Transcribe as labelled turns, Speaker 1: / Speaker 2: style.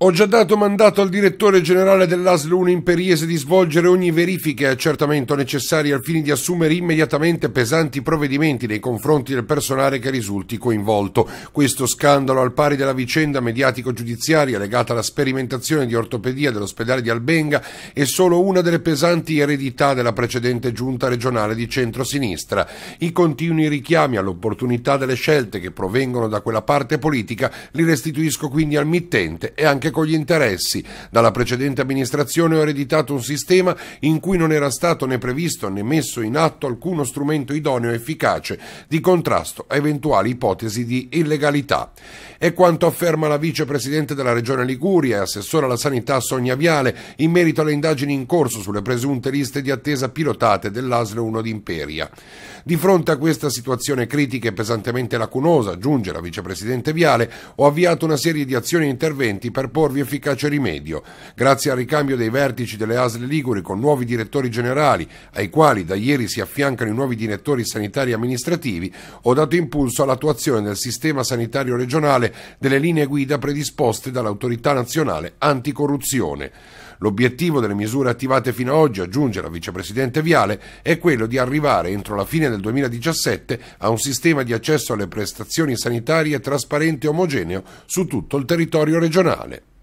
Speaker 1: Ho già dato mandato al direttore generale dell'ASL 1 Imperiese di svolgere ogni verifica e accertamento necessari al fine di assumere immediatamente pesanti provvedimenti nei confronti del personale che risulti coinvolto. Questo scandalo, al pari della vicenda mediatico-giudiziaria legata alla sperimentazione di ortopedia dell'ospedale di Albenga, è solo una delle pesanti eredità della precedente giunta regionale di centrosinistra. I continui richiami all'opportunità delle scelte che provengono da quella parte politica li restituisco quindi al mittente e anche anche con gli interessi. Dalla precedente amministrazione ho ereditato un sistema in cui non era stato né previsto né messo in atto alcuno strumento idoneo e efficace di contrasto a eventuali ipotesi di illegalità. È quanto afferma la vicepresidente della Regione Liguria e assessora alla sanità Sonia Viale in merito alle indagini in corso sulle presunte liste di attesa pilotate dell'ASL 1 di Imperia. Di fronte a questa situazione critica e pesantemente lacunosa, aggiunge la vicepresidente Viale, ho avviato una serie di azioni e interventi per porvi efficace rimedio. Grazie al ricambio dei vertici delle ASL Liguri con nuovi direttori generali, ai quali da ieri si affiancano i nuovi direttori sanitari amministrativi, ho dato impulso all'attuazione del sistema sanitario regionale delle linee guida predisposte dall'autorità nazionale anticorruzione. L'obiettivo delle misure attivate fino ad oggi, aggiunge la vicepresidente Viale, è quello di arrivare entro la fine del 2017 a un sistema di accesso alle prestazioni sanitarie trasparente e omogeneo su tutto il territorio regionale.